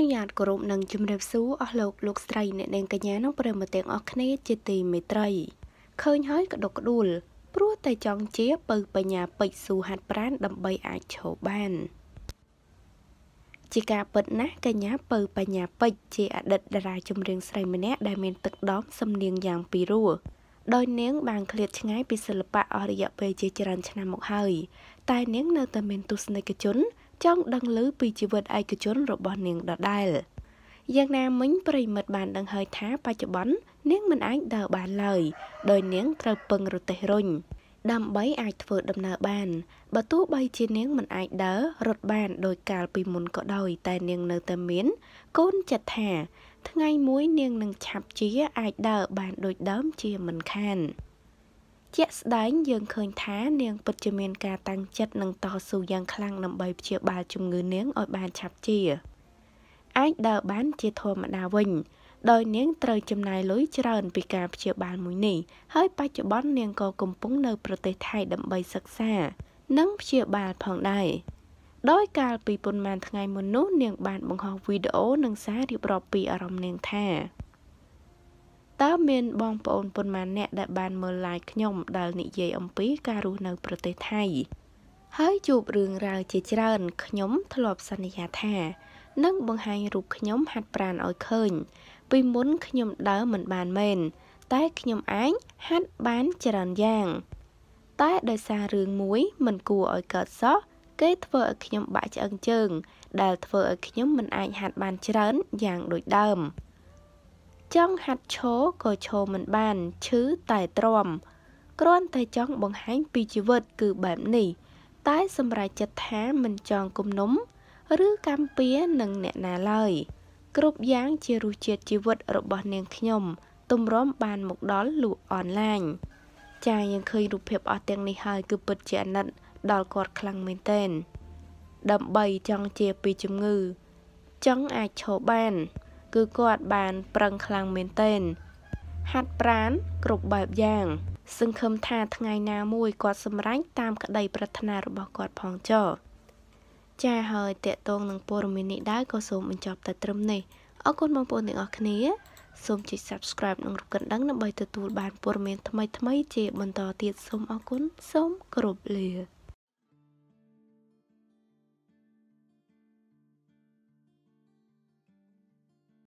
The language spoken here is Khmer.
នុញ្ញាតគោរពនិងជំរាបសួរអស់លោកលោកស្រីអ្នកនាងកញ្ញានិងប្រិយមិត្តទាំងអស់គ្នា ជាទីមេត្រី ឃើញហើយក្តុកក្តួលព្រោះតែចង់ជាពៅបញ្ញាពេជ្រស៊ូហាត់ប្រានដើម្បីអាចឈរបានជាការពិតណាស់កញ្ញាពៅបញ្ញាពេជ្រជាអតីតតារាចម្រៀងស្រីម្នាក់ដែលមានទឹកដមសំនៀងយ៉ាងពីរោះដោយនាងបានឃ្លាតឆ្ងាយពីសិល្បៈអស់រយៈពេលជាច្រើនឆ្នាំមកហើយតែនាងនៅតែមានទស្សនិកជនចង់ដឹងឮពីជីវិតឯកជនរបស់នាងដដែលយ៉ាងណាមិញប្រិមិត្តបានដឹងហើយថាបច្ចុប្បន្ននាងមិនអាចដើរបានឡើយដោយនាងត្រូវពឹងរទេះរុញដើម្បីអាចធ្វើដំណើរបានបើទោះបីជានាងមិនអាចដើររត់បាន ដោយកាលពីមុនក៏ដោយតែនាងនៅតែមាន កូនចិត្តថា ថ្ងៃមួយនាងនឹងឆាប់ជាអាចដើរបានដូចដើមជាមិនខាន។ជាក់ស្ដែងយើងឃើញថានាងពិតជាមានការតាំងចិត្តនិងតស៊ូយ៉ាងខ្លាំងដើម្បីព្យាបាលជំងឺនាងឲ្យបានឆាប់ជាអាចដើរបានជាធម្មតាវិញ ដោយ នាងត្រូវចំណាយលុយច្រើនពីការព្យាបាលមួយនេះហើយបច្ចុប្បន្ននាងក៏កំពុងនៅប្រទេសថៃដើម្បីសិក្សា និងព្យាបាលផងដែរដោយ កាលពីប៉ុន្មានថ្ងៃមុននោះនាងបានបង្ហោះវីដេអូនិងសាររៀបរាប់ពីអារម្មណ៍នាងថាតើមានបងប្អូនប៉ុន្មានអ្នកដែលបានមើល live ខ្ញុំដែលនិយាយអំពីការរស់នៅ ប្រទេសថៃ ហើយជួបរឿងរ៉ាវជាច្រើនខ្ញុំធ្លាប់សន្យាថានឹងបង្ហាញរូបខ្ញុំហាត់ប្រាណឲ្យឃើញពីមុនខ្ញុំដើរមិនបានមែនតែខ្ញុំអាចហាត់បានច្រើនយ៉ាង តែដោយសាររឿងមួយមិនគួរឲ្យកើតសោះគេធ្វើឲ្យខ្ញុំបាក់ឆ្អឹងជើង ដែលធ្វើឲ្យខ្ញុំមិនអាចហាត់បានច្រើនយ៉ាងដូចដើម។ចង់ហាត់ឈរក៏ឈរមិនបានឈឺតែទ្រាំគ្រាន់តែចង់បង្ហាញពីជីវិតគឺបែបនេះ តែសម្រាប់ចិត្តថាមិនចង់គំនុំឬកម្មពៀនឹងអ្នកណាឡើយ គ្រប់យ៉ាង ជារសជាតិជីវិតរបស់នាងខ្ញុំទម្រាំបានមកដល់លក់អនឡាញចាយើងឃើញរូបភាពអស់ទាំងនេះហើយគឺពិតជាអាណិត ដល់គាត់ខ្លាំងមែនទែនដើម្បីចង់ជាពីជំងឺចង់អាចឈរបានគឺគាត់បានប្រឹងខ្លាំងមែនទែនហាត់ប្រានគ្រប់បែបយ៉ាងសង្ឃឹមថាថ្ងៃណាមួយគាត់សម្រេចតាម ក្តី ប្រាថ្នារបស់គាត់ផងចុះចាហើយតកតងនឹងព័ត៌មាននេះដែរក៏សូមបញ្ចប់តែត្រឹមនេះអរគុណបងប្អូនទាំងអស់គ្នាសូមចុច Subscribe និងរូបកណ្ដឹងដើម្បីទទួលបានព័ត៌មានថ្មីៗជា បន្តទៀតសូមអរគុណសូមគោរពលា